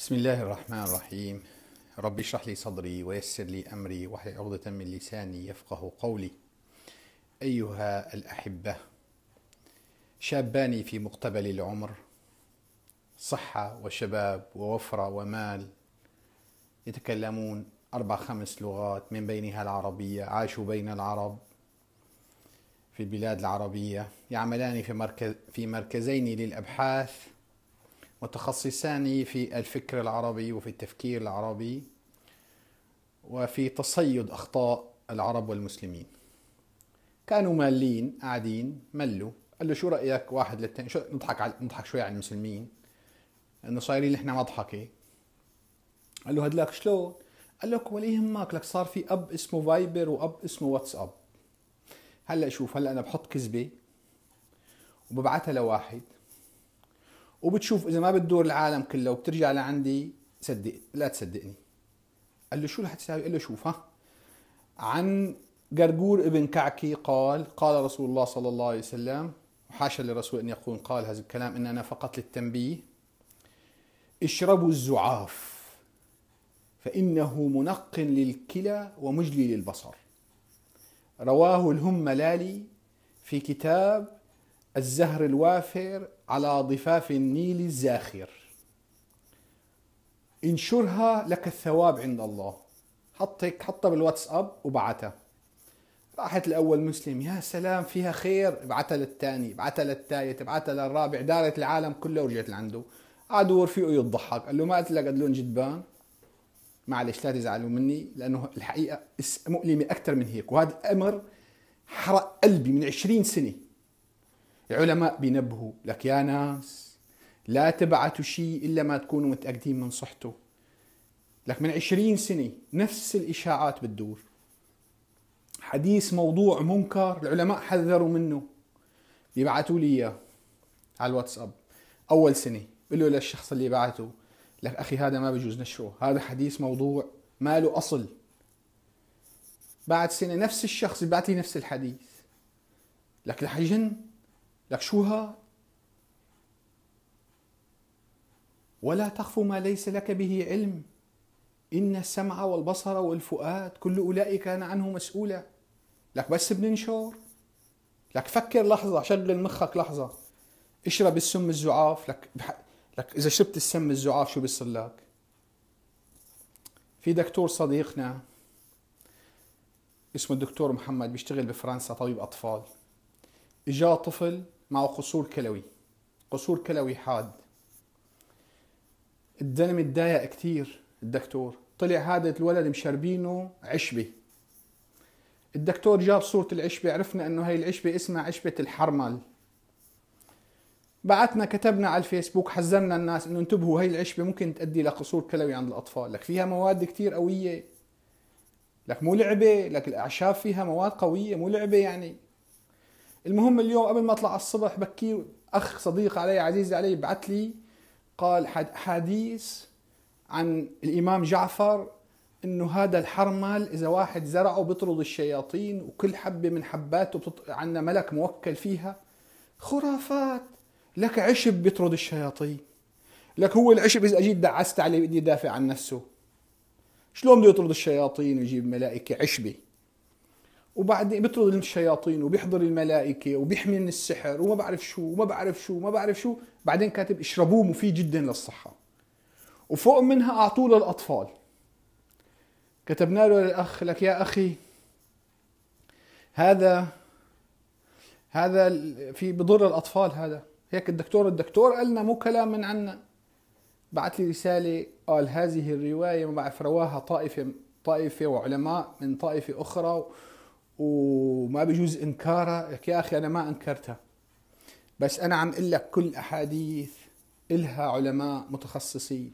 بسم الله الرحمن الرحيم رب اشرح لي صدري ويسر لي أمري واحلل عقدة من لساني يفقه قولي أيها الأحبة شابان في مقتبل العمر صحة وشباب ووفرة ومال يتكلمون أربع خمس لغات من بينها العربية عاشوا بين العرب في البلاد العربية يعملان في مركز في مركزين للأبحاث متخصصان في الفكر العربي وفي التفكير العربي وفي تصيد أخطاء العرب والمسلمين كانوا مالين قاعدين ملوا قال له شو رأيك واحد للتاني شو نضحك على نضحك شوي على المسلمين انه صايرين نحن مضحكة قال له هدلاك شلون؟ قال لك ولا يهمك لك صار في اب اسمه فايبر واب اسمه واتساب هلا شوف هلا انا بحط كذبه وببعثها لواحد وبتشوف اذا ما بتدور العالم كله وبترجع لعندي صدق لا تصدقني قال له شو رح تساوي؟ قال له شوف ها عن قرقور ابن كعكي قال قال رسول الله صلى الله عليه وسلم وحاشا للرسول ان يكون قال هذا الكلام اننا فقط للتنبيه اشربوا الزعاف فانه منق للكلى ومجلي للبصر رواه الهم ملالي في كتاب الزهر الوافر على ضفاف النيل الزاخر انشرها لك الثواب عند الله حطك حطها بالواتساب وبعتها راحت الاول مسلم يا سلام فيها خير ابعتها للثاني ابعتها للثالث ابعتها للرابع دارت العالم كله ورجعت لعنده قعدوا رفيقه يضحك قال له ما قلت لك قد جدبان معلش لا تزعلوا مني لانه الحقيقه مؤلمه اكثر من هيك وهذا الامر حرق قلبي من 20 سنه العلماء بينبهوا لك يا ناس لا تبعتوا شيء إلا ما تكونوا متأكدين من صحته لك من عشرين سنة نفس الإشاعات بتدور حديث موضوع منكر العلماء حذروا منه بيبعثوا لي اياه على الواتساب اول سنه بقول له للشخص اللي بعته لك اخي هذا ما بجوز نشره هذا حديث موضوع ما له اصل بعد سنه نفس الشخص يبعث لي نفس الحديث لك رح يجن لك شو ها ولا تخف ما ليس لك به علم إن السمع والبصر والفؤاد كل أولئك كان عنه مسؤولا لك بس بننشر لك فكر لحظة شغل مخك لحظة اشرب السم الزعاف لك بح... لك إذا شربت السم الزعاف شو بيصير لك؟ في دكتور صديقنا اسمه الدكتور محمد بيشتغل بفرنسا طبيب أطفال إجاه طفل معه قصور كلوي قصور كلوي حاد الدنم اتضايق كثير الدكتور طلع هذا الولد مشربينه عشبه الدكتور جاب صورة العشبة عرفنا انه هاي العشبة اسمها عشبة الحرمل بعتنا كتبنا على الفيسبوك حذرنا الناس انه انتبهوا هاي العشبة ممكن تؤدي لقصور كلوي عند الاطفال لك فيها مواد كثير قوية لك مو لعبة لك الاعشاب فيها مواد قوية مو لعبة يعني المهم اليوم قبل ما اطلع على الصبح بكي اخ صديق علي عزيز علي بعث لي قال حديث عن الامام جعفر انه هذا الحرمل اذا واحد زرعه بيطرد الشياطين وكل حبه من حباته بتط... عندنا ملك موكل فيها خرافات لك عشب بيطرد الشياطين لك هو العشب اذا اجيت دعست عليه بدي يدافع عن نفسه شلون بده يطرد الشياطين ويجيب ملائكه عشبه وبعدين بيطرد الشياطين وبيحضر الملائكه وبيحمي من السحر وما بعرف شو وما بعرف شو وما بعرف شو بعدين كاتب اشربوه مفيد جدا للصحه وفوق منها اعطوه للاطفال كتبنا له للاخ لك يا اخي هذا هذا في بضر الاطفال هذا هيك الدكتور الدكتور قالنا مو كلام من عنا بعث لي رساله قال هذه الروايه ما بعرف رواها طائفه طائفه وعلماء من طائفه اخرى وما بيجوز انكارها لك يا اخي انا ما انكرتها بس انا عم اقول لك كل احاديث الها علماء متخصصين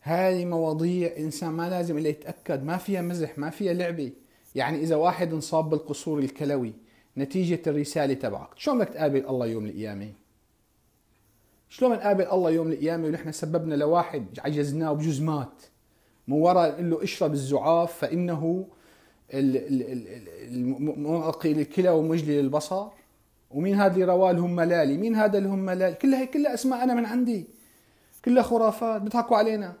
هذه مواضيع انسان ما لازم الا يتاكد ما فيها مزح ما فيها لعبه يعني اذا واحد انصاب بالقصور الكلوي نتيجه الرساله تبعك شلون بدك تقابل الله يوم القيامه شلون نقابل الله يوم القيامه ونحن سببنا لواحد عجزناه بجوز مات من وراء نقول له اشرب الزعاف فانه المرقي للكلى ومجلي للبصر ومين هذا اللي رواه ملالي مين هذا ملالي كلها هي كلها اسماء انا من عندي كلها خرافات بيضحكوا علينا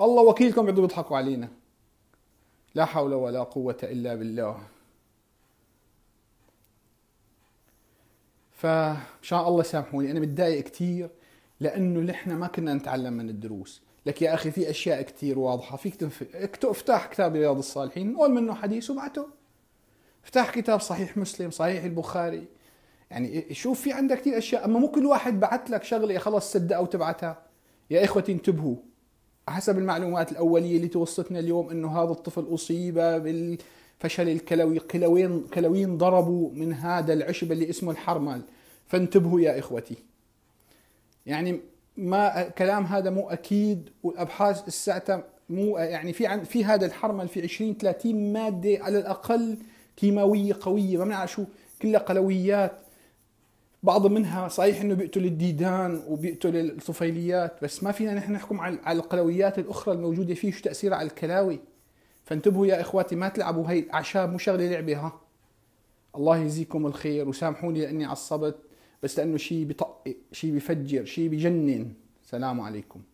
الله وكيلكم بيقعدوا بيضحكوا علينا لا حول ولا قوة إلا بالله فمشان الله سامحوني أنا متضايق كثير لأنه نحن ما كنا نتعلم من الدروس لك يا اخي في اشياء كثير واضحه فيك تنف... افتح كتاب رياض الصالحين نقول منه حديث وبعته افتح كتاب صحيح مسلم صحيح البخاري يعني شوف في عندك كثير اشياء اما مو كل واحد بعت لك شغله خلص صدقها وتبعتها يا اخوتي انتبهوا حسب المعلومات الاوليه اللي توصلتنا اليوم انه هذا الطفل اصيب بالفشل الكلوي كلوين كلوين ضربوا من هذا العشب اللي اسمه الحرمل فانتبهوا يا اخوتي يعني ما كلام هذا مو اكيد والابحاث الساعتها مو يعني في عن في هذا الحرمل في 20 30 ماده على الاقل كيماويه قويه ما بنعرف شو كلها قلويات بعض منها صحيح انه بيقتل الديدان وبيقتل الطفيليات بس ما فينا نحن نحكم على القلويات الاخرى الموجوده فيه شو تاثيرها على الكلاوي فانتبهوا يا اخواتي ما تلعبوا هي الاعشاب مو شغله لعبه ها الله يجزيكم الخير وسامحوني لاني عصبت بس لانه شيء بطقي شيء بيفجر شيء بجنن سلام عليكم